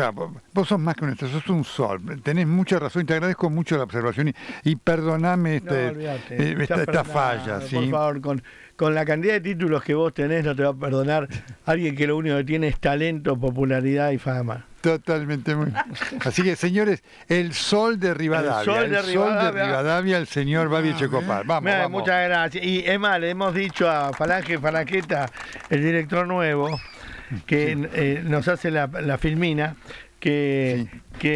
sea, vos sos más que un estrella, sos un sol. Tenés mucha razón y te agradezco mucho la observación. Y, perdoname este, eh, esta, falla. Por favor, con, la cantidad de títulos que vos tenés, no te va a perdonar alguien que lo único que tiene es talento, popularidad y fama. Totalmente. Así que, señores, el sol de Rivadavia. El sol de, Rivadavia. Sol el señor Babi Vamos, vamos, Muchas gracias. Y es más, le hemos dicho a Falange Falaqueta, el director nuevo, que eh, nos hace la, filmina, que,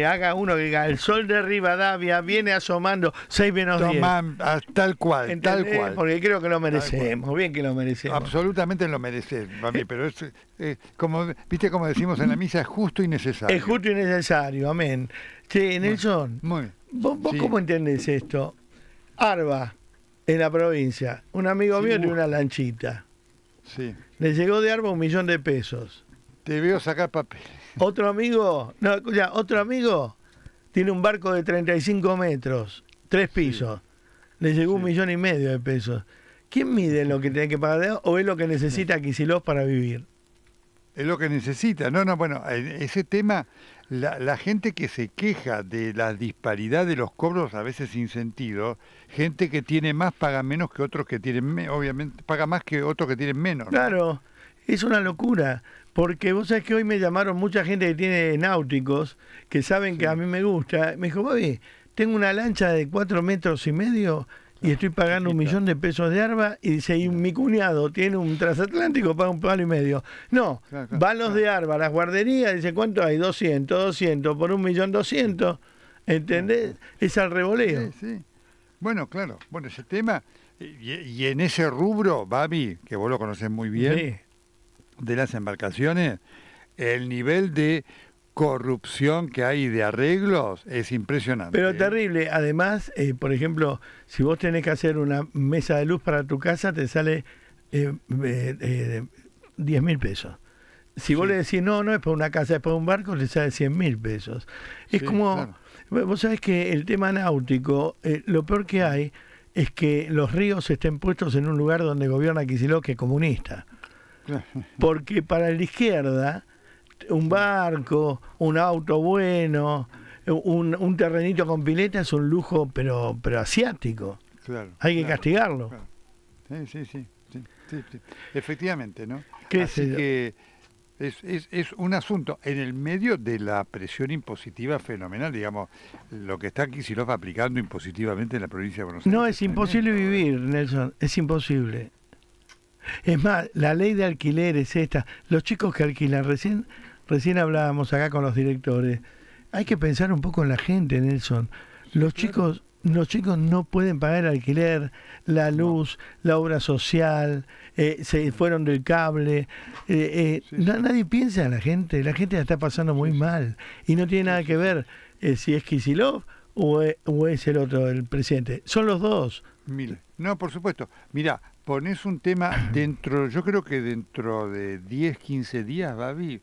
haga uno que diga, el sol de Rivadavia viene asomando seis menos 10. Ah, tal cual, tal cual. Porque creo que lo merecemos, bien que lo merecemos. Absolutamente lo merecemos eh, pero es, eh, como, viste como decimos en la misa, es justo y necesario. Es justo y necesario, amén. Che, Nelson, ¿vos, vos cómo entendés esto? Arba, en la provincia, un amigo mío tiene una lanchita. Le llegó de arma un millón de pesos. Te veo sacar papel. Otro amigo, no, otro amigo tiene un barco de 35 metros, tres pisos. Le llegó un millón y medio de pesos. ¿Quién mide lo que tiene que pagar o es lo que necesita Kicillof para vivir? Es lo que necesita. No, no, bueno, ese tema, la, gente que se queja de la disparidad de los cobros, a veces sin sentido, gente que tiene más paga menos que otros que tienen, obviamente, paga más que otros que tienen menos. Claro, es una locura, porque vos sabés que hoy me llamaron mucha gente que tiene náuticos, que saben que a mí me gusta. Me dijo, voy, tengo una lancha de cuatro metros y medio y estoy pagando un millón de pesos de arba y dice, mi cuñado tiene un transatlántico, paga un palo y medio. No, van los de arba, las guarderías, dice, ¿cuánto hay? 200, 200, por un millón 200. ¿Entendés? Es al revoleo. Sí, sí. Bueno, claro. Bueno, ese tema, y, en ese rubro, Babi, que vos lo conocés muy bien, de las embarcaciones, el nivel de corrupción que hay de arreglos es impresionante. Pero ¿eh? terrible. Además, eh, por ejemplo, si vos tenés que hacer una mesa de luz para tu casa, te sale eh, 10 eh, mil pesos. Si vos le decís, no, no es para una casa, es para un barco, te sale 100 mil pesos. Es como, vos sabés que el tema náutico, lo peor que hay es que los ríos estén puestos en un lugar donde gobierna Kicillof que es comunista. Porque para la izquierda, un barco, un auto bueno, un, terrenito con pileta es un lujo, pero, pero asiático. Claro, Hay que castigarlo. Sí, sí, sí, Efectivamente, ¿no? es que es, un asunto en el medio de la presión impositiva fenomenal, digamos, lo que está va aplicando impositivamente en la provincia de Buenos Aires. No, es imposible ¿eh? vivir, Nelson, es imposible. Es más, la ley de alquiler es esta, los chicos que alquilan recién Recién hablábamos acá con los directores. Hay que pensar un poco en la gente, Nelson. Los chicos, los chicos no pueden pagar el alquiler, la luz, la obra social, eh, se fueron del cable. Eh, eh, nadie piensa en la gente, la gente la está pasando muy mal y no tiene nada que ver si es Kisilov e, o, es el otro, el presidente. Son los dos. No, por supuesto. Mira, pones un tema dentro, yo creo que dentro de 10, 15 días, vivir.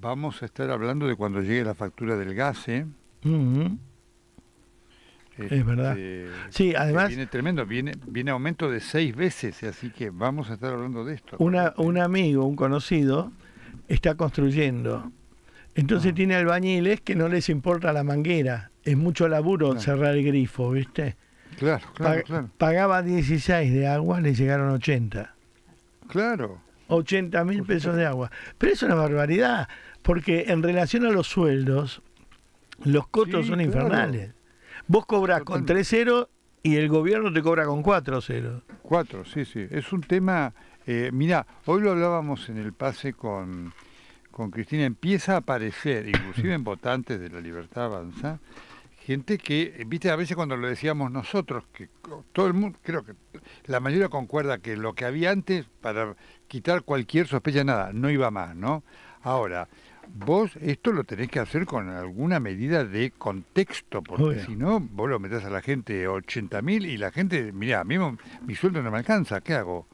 Vamos a estar hablando de cuando llegue la factura del gas, ¿eh? es este, verdad. Sí, además. Viene tremendo, viene, viene aumento de seis veces, así que vamos a estar hablando de esto. un amigo, un conocido, está construyendo. Entonces ah. tiene albañiles que no les importa la manguera. Es mucho laburo cerrar el grifo, ¿viste? Claro, claro, claro. Pagaba 16 de agua, le llegaron 80. Claro. 80 mil pesos de agua. Pero es una barbaridad, porque en relación a los sueldos, los cotos son infernales. Vos cobras con 3 ceros y el gobierno te cobra con 4 ceros. 4, sí, sí. Es un tema. Eh, mirá, hoy lo hablábamos en el pase con, con Cristina. Empieza a aparecer, inclusive en votantes de la libertad avanza, gente que, viste, a veces cuando lo decíamos nosotros, que todo el mundo, creo que la mayoría concuerda que lo que había antes, para quitar cualquier sospecha, nada, no iba más, ¿no? Ahora, vos esto lo tenés que hacer con alguna medida de contexto, porque si no, vos lo metés a la gente 80 mil y la gente, mirá, a mí mi sueldo no me alcanza, ¿qué hago?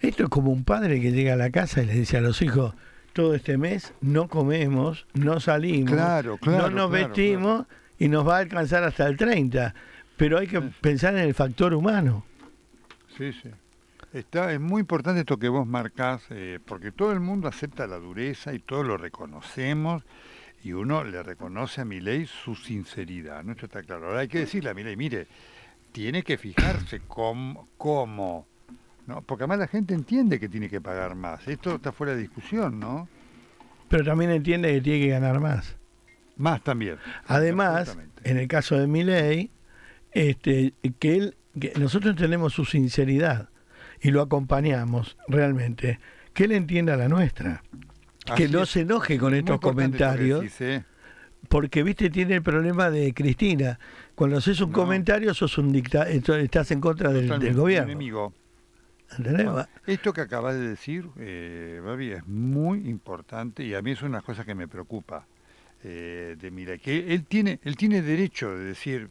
Esto es como un padre que llega a la casa y le dice a los hijos, todo este mes no comemos, no salimos, no nos vestimos y nos va a alcanzar hasta el 30, pero hay que pensar en el factor humano. Sí, sí. Está, es muy importante esto que vos marcás, eh, porque todo el mundo acepta la dureza y todos lo reconocemos, y uno le reconoce a Milei su sinceridad, ¿no? Esto está claro. Ahora hay que decirle a Milei, mire, tiene que fijarse cómo, cómo ¿no? Porque además la gente entiende que tiene que pagar más. Esto está fuera de discusión, ¿no? Pero también entiende que tiene que ganar más. Más también. Además, en el caso de Miley este, que que nosotros tenemos su sinceridad y lo acompañamos realmente, que él entienda la nuestra, que no se enoje con estos comentarios. ¿eh? Porque, viste, tiene el problema de Cristina. Cuando haces un comentario, sos un dicta estás en contra del, gobierno. Ah, esto que acabas de decir, eh, es muy importante y a mí es una cosa que me preocupa. Eh, de mira que él tiene, él tiene derecho de decir,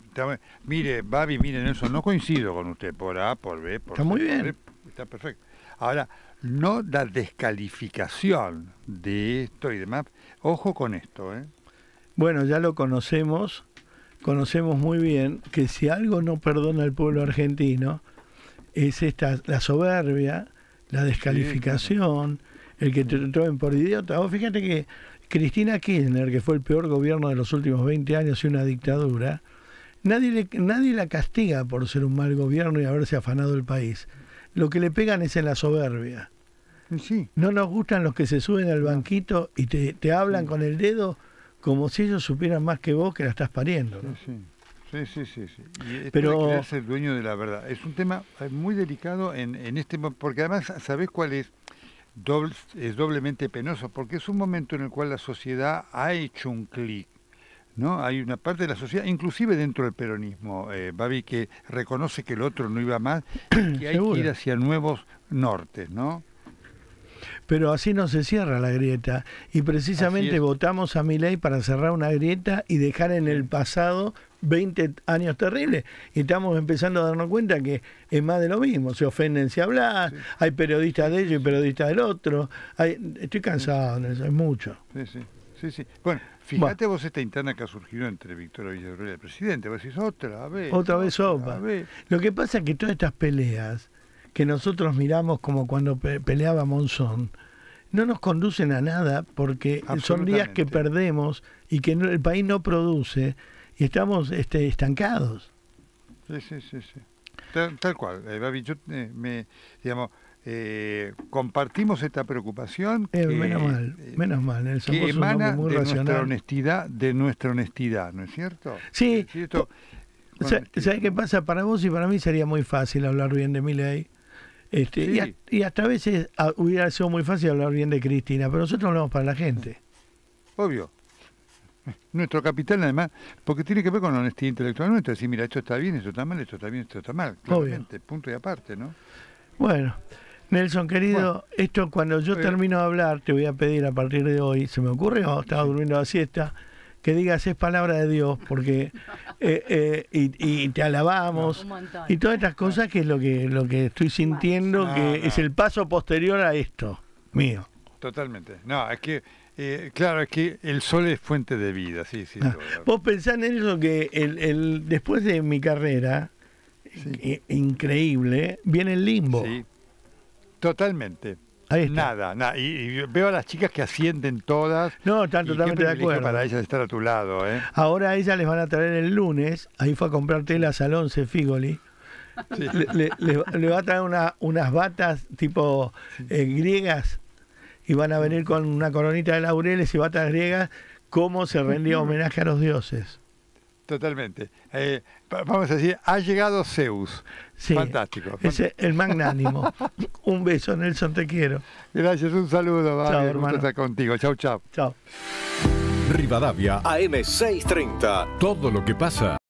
mire, Babi, mire eso, no coincido con usted por A, por B, por Está muy bien. E, está perfecto. Ahora, no la descalificación de esto y demás. Ojo con esto, ¿eh? Bueno, ya lo conocemos, conocemos muy bien que si algo no perdona el pueblo argentino es esta la soberbia, la descalificación, el que te tomen por idiota. o fíjate que Cristina Kirchner, que fue el peor gobierno de los últimos 20 años y una dictadura, nadie, nadie la castiga por ser un mal gobierno y haberse afanado el país. Lo que le pegan es en la soberbia. Sí. No nos gustan los que se suben al banquito y te, hablan con el dedo como si ellos supieran más que vos que la estás pariendo. Sí, sí, sí. sí, Pero es dueño de la verdad. Es un tema eh, muy delicado en, en este... Porque además, ¿sabés cuál es? es doblemente penoso, porque es un momento en el cual la sociedad ha hecho un clic. ¿No? Hay una parte de la sociedad, inclusive dentro del peronismo, eh, Babi, que reconoce que el otro no iba más, que hay que ir hacia nuevos nortes, ¿no? Pero así no se cierra la grieta. Y precisamente votamos a mi ley para cerrar una grieta y dejar en el pasado 20 años terribles. Y estamos empezando a darnos cuenta que es más de lo mismo. Se ofenden si hablan, hay periodistas de ellos y periodistas del otro. estoy cansado, eso, es mucho. Sí, sí. Sí, Bueno, fíjate vos esta interna que ha surgido entre Victoria Villarreal y el presidente. Vos decís otra vez. Otra vez sopa. Lo que pasa es que todas estas peleas que nosotros miramos como cuando peleaba Monzón, no nos conducen a nada porque son días que perdemos y que el país no produce y estamos este, estancados. Sí, sí, sí. Tal, cual, eh, eh, me, digamos, eh, compartimos esta preocupación. menos mal, menos mal, Que emana de nuestra honestidad, de nuestra honestidad, ¿no es cierto? Sí. qué pasa? Para vos y para mí sería muy fácil hablar bien de mi ley este, y, hasta a veces ah, hubiera sido muy fácil hablar bien de Cristina, pero nosotros hablamos para la gente. Obvio. Nuestro capital, además, porque tiene que ver con la honestidad intelectual nuestra. Decir, mira, esto está bien, esto está mal, esto está bien, esto está mal. obviamente punto y aparte, ¿no? Bueno, Nelson, querido, esto cuando yo eh. termino de hablar, te voy a pedir a partir de hoy, se me ocurre, o estaba durmiendo la siesta, que digas es palabra de Dios, porque eh, eh, y, te alabamos y todas estas cosas que es lo que lo que estoy sintiendo que es el paso posterior a esto mío. Totalmente. No, es que eh, claro, es que el sol es fuente de vida, sí, sí. Ah, vos pensás en eso que el, después de mi carrera increíble viene el limbo. Sí. Totalmente. Nada, nada. Y, veo a las chicas que ascienden todas. No, están totalmente de acuerdo. Para ellas estar a tu lado. ¿eh? Ahora ellas les van a traer el lunes. Ahí fue a comprar telas al 11 Figoli. Le, va a traer unas batas tipo eh, griegas y van a venir con una coronita de laureles y batas griegas. Como se rendía homenaje a los dioses? Totalmente. Eh, vamos a decir, ha llegado Zeus. Sí, Fantástico. Es el magnánimo. un beso, Nelson, te quiero. Gracias, un saludo. Chao, estar contigo. Chao, chao. Chao. Rivadavia, AM630. Todo lo que pasa.